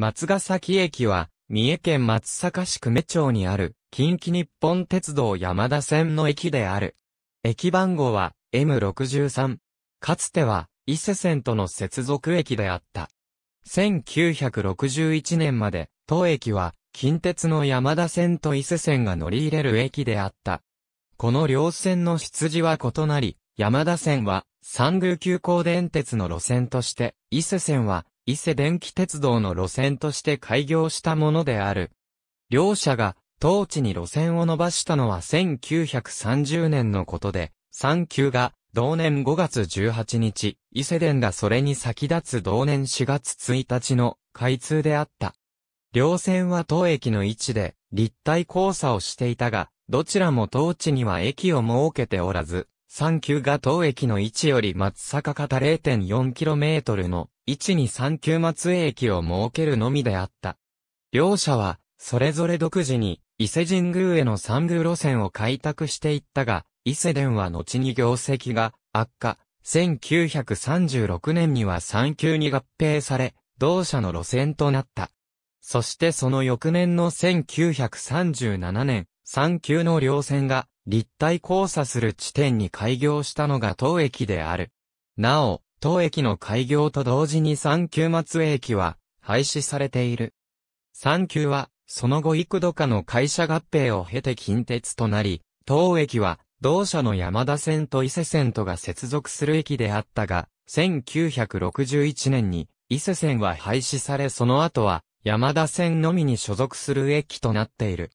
松ヶ崎駅は、三重県松阪市久米町にある、近畿日本鉄道山田線の駅である。駅番号は M63。かつては、伊勢線との接続駅であった。1961年まで、当駅は、近鉄の山田線と伊勢線が乗り入れる駅であった。この両線の出自は異なり、山田線は、三宮急行電鉄の路線として、伊勢線は、伊勢電気鉄道の路線として開業したものである。両社が当地に路線を伸ばしたのは1930年のことで、3級が同年5月18日、伊勢電がそれに先立つ同年4月1日の開通であった。両線は当駅の位置で立体交差をしていたが、どちらも当地には駅を設けておらず、3級が当駅の位置より松坂方 0.4km の1239末駅を設けるのみであった。両社は、それぞれ独自に、伊勢神宮への三宮路線を開拓していったが、伊勢殿は後に業績が悪化。1936年には三宮に合併され、同社の路線となった。そしてその翌年の1937年、三宮の両線が立体交差する地点に開業したのが当駅である。なお、当駅の開業と同時に三急松江駅は廃止されている。三急は、その後幾度かの会社合併を経て近鉄となり、当駅は同社の山田線と伊勢線とが接続する駅であったが、1961年に伊勢線は廃止されその後は山田線のみに所属する駅となっている。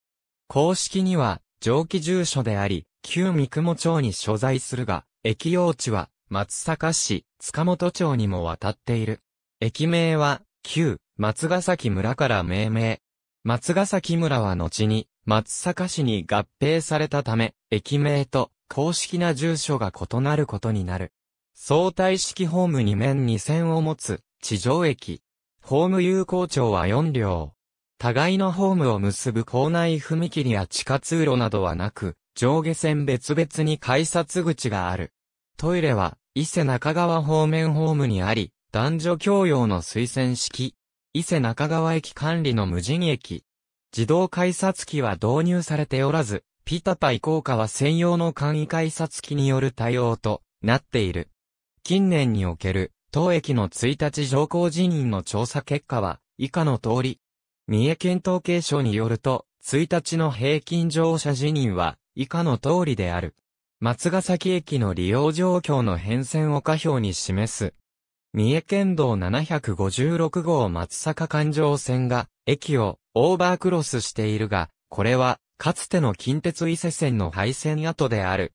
公式には上記住所であり、旧三雲町に所在するが、駅用地は松阪市、塚本町にも渡っている。駅名は、旧、松ヶ崎村から命名。松ヶ崎村は後に、松阪市に合併されたため、駅名と公式な住所が異なることになる。相対式ホーム2面2線を持つ地上駅。ホーム有効長は4両。互いのホームを結ぶ構内踏切や地下通路などはなく、上下線別々に改札口がある。トイレは、伊勢中川方面ホームにあり、男女共用の推薦式。伊勢中川駅管理の無人駅。自動改札機は導入されておらず、ピタパイ効果は専用の簡易改札機による対応となっている。近年における、当駅の1日乗降辞任の調査結果は、以下の通り。三重県統計省によると、1日の平均乗車辞任は、以下の通りである。松ヶ崎駅の利用状況の変遷を下表に示す。三重県道756号松坂環状線が駅をオーバークロスしているが、これはかつての近鉄伊勢線の廃線跡である。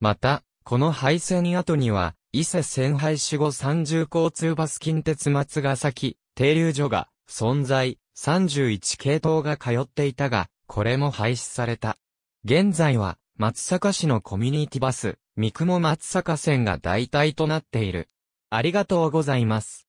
また、この廃線跡には、伊勢線廃止後30交通バス近鉄松ヶ崎停留所が存在、31系統が通っていたが、これも廃止された。現在は松阪市のコミュニティバス、三雲松阪線が代替となっている。ありがとうございます。